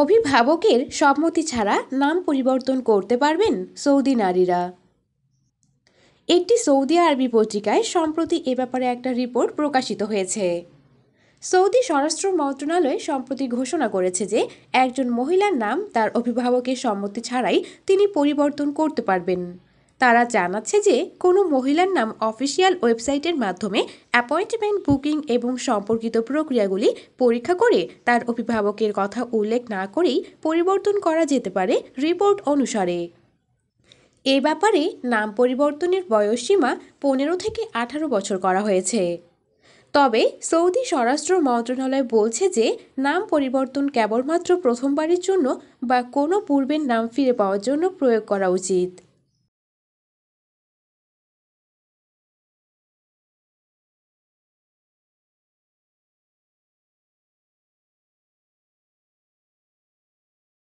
অভিভাবকের সম্মতি ছাড়া নাম পরিবর্তন করতে পারবেন সৌদি নারীরা একটি সৌদি আরবি পত্রিকায় সম্প্রতি এ ব্যাপারে একটা রিপোর্ট প্রকাশিত হয়েছে সৌদি স্বরাষ্ট্র মন্ত্রণালয় সম্প্রতি ঘোষণা করেছে যে একজন মহিলার নাম তার অভিভাবকের সম্মতি ছাড়াই তিনি পরিবর্তন করতে পারবেন তারা জানাচ্ছে যে কোনো মহিলার নাম অফিসিয়াল ওয়েবসাইটের মাধ্যমে অ্যাপয়েন্টমেন্ট বুকিং এবং সম্পর্কিত প্রক্রিয়াগুলি পরীক্ষা করে তার অভিভাবকের কথা উল্লেখ না করেই পরিবর্তন করা যেতে পারে রিপোর্ট অনুসারে এ ব্যাপারে নাম পরিবর্তনের বয়সসীমা পনেরো থেকে আঠারো বছর করা হয়েছে তবে সৌদি স্বরাষ্ট্র মন্ত্রণালয় বলছে যে নাম পরিবর্তন কেবলমাত্র প্রথমবারের জন্য বা কোনো পূর্বের নাম ফিরে পাওয়ার জন্য প্রয়োগ করা উচিত